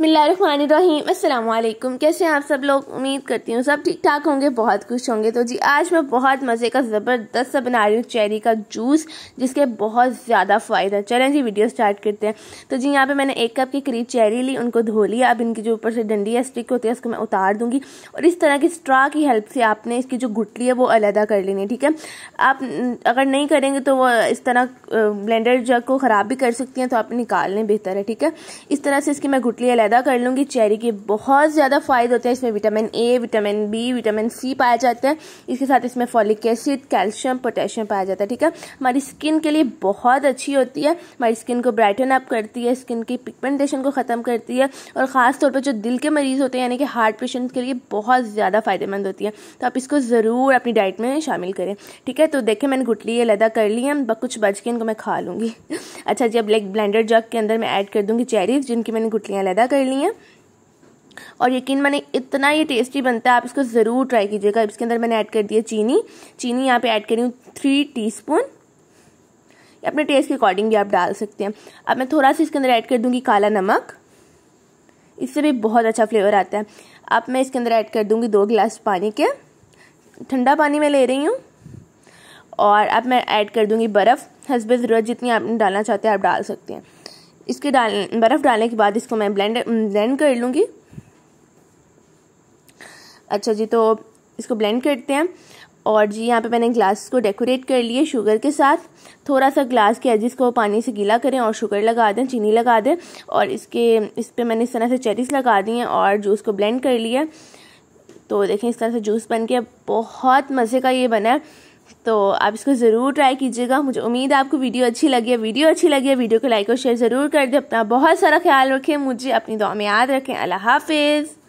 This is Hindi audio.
बिसमीम अल्लाम कैसे हैं आप सब लोग उम्मीद करती हूँ सब ठीक ठाक होंगे बहुत खुश होंगे तो जी आज मैं बहुत मज़े का ज़बरदस्त सा बना रही हूँ चेरी का जूस जिसके बहुत ज़्यादा फ़ायदा है चलें जी वीडियो स्टार्ट करते हैं तो जी यहाँ पे मैंने एक कप के करीब चेरी ली उनको धो लिया अब इनकी जो ऊपर से डंडी या स्टिक होती है उसको मैं उतार दूँगी और इस तरह की स्ट्रा की हेल्प से आपने इसकी जो गुटली है वो अलहदा कर लेनी है ठीक है आप अगर नहीं करेंगे तो वो इस तरह ब्लेंडर जग को ख़राब भी कर सकती हैं तो आप निकाल लें बेहतर है ठीक है इस तरह से इसकी मैं गुटली अलहदा कर लूँगी चेरी के बहुत ज़्यादा फ़ायदे होते हैं इसमें vitamin A vitamin B vitamin C पाया जाता है इसके साथ इसमें फॉलिक एसिड कैल्शियम पोटेशियम पाया जाता है ठीक है हमारी स्किन के लिए बहुत अच्छी होती है हमारी स्किन को ब्राइटन अप करती है स्किन की पिगमेंटेशन को ख़त्म करती है और ख़ास तौर पर जो दिल के मरीज़ होते हैं यानी कि हार्ट पेशेंट के लिए बहुत ज़्यादा फ़ायदेमंद होती है तो आप इसको ज़रूर अपनी डाइट में शामिल करें ठीक है तो देखें मैंने गुटली अलहदा कर ली है कुछ बच के इनको मैं खा लूँगी अच्छा जी अब लाइक ब्लेंडर जग के अंदर मैं ऐड कर दूँगी चेरीज जिनकी मैंने गुटलियाँ लदा कर ली हैं और यकीन मैंने इतना ये टेस्टी बनता है आप इसको ज़रूर ट्राई कीजिएगा इसके अंदर मैंने ऐड कर दिया चीनी चीनी यहाँ पे ऐड करी हूँ थ्री टीस्पून अपने टेस्ट के अकॉर्डिंग भी आप डाल सकते हैं अब मैं थोड़ा सा इसके अंदर ऐड कर दूँगी काला नमक इससे भी बहुत अच्छा फ्लेवर आता है अब मैं इसके अंदर ऐड कर दूँगी दो गिलास पानी के ठंडा पानी मैं ले रही हूँ और अब मैं ऐड कर दूँगी बर्फ़ हसब ज़रूरत जितनी आप डालना चाहते हैं आप डाल सकते हैं इसके डाल बर्फ़ डालने के बाद इसको मैं ब्लेंड ब्लेंड कर लूँगी अच्छा जी तो इसको ब्लेंड करते हैं और जी यहाँ पे मैंने ग्लास को डेकोरेट कर लिए शुगर के साथ थोड़ा सा ग्लास के एजिस को पानी से गीला करें और शुगर लगा दें चीनी लगा दें और इसके इस पर मैंने इस तरह से चेरीज लगा दी हैं और जूस को ब्लेंड कर लिया तो देखें इस तरह से जूस बन के बहुत मज़े का ये बना है तो आप इसको ज़रूर ट्राई कीजिएगा मुझे उम्मीद है आपको वीडियो अच्छी लगी है वीडियो अच्छी लगी है वीडियो को लाइक और शेयर ज़रूर कर दें अपना बहुत सारा ख्याल रखें मुझे अपनी दुआ में याद रखें अल्लाह हाफिज़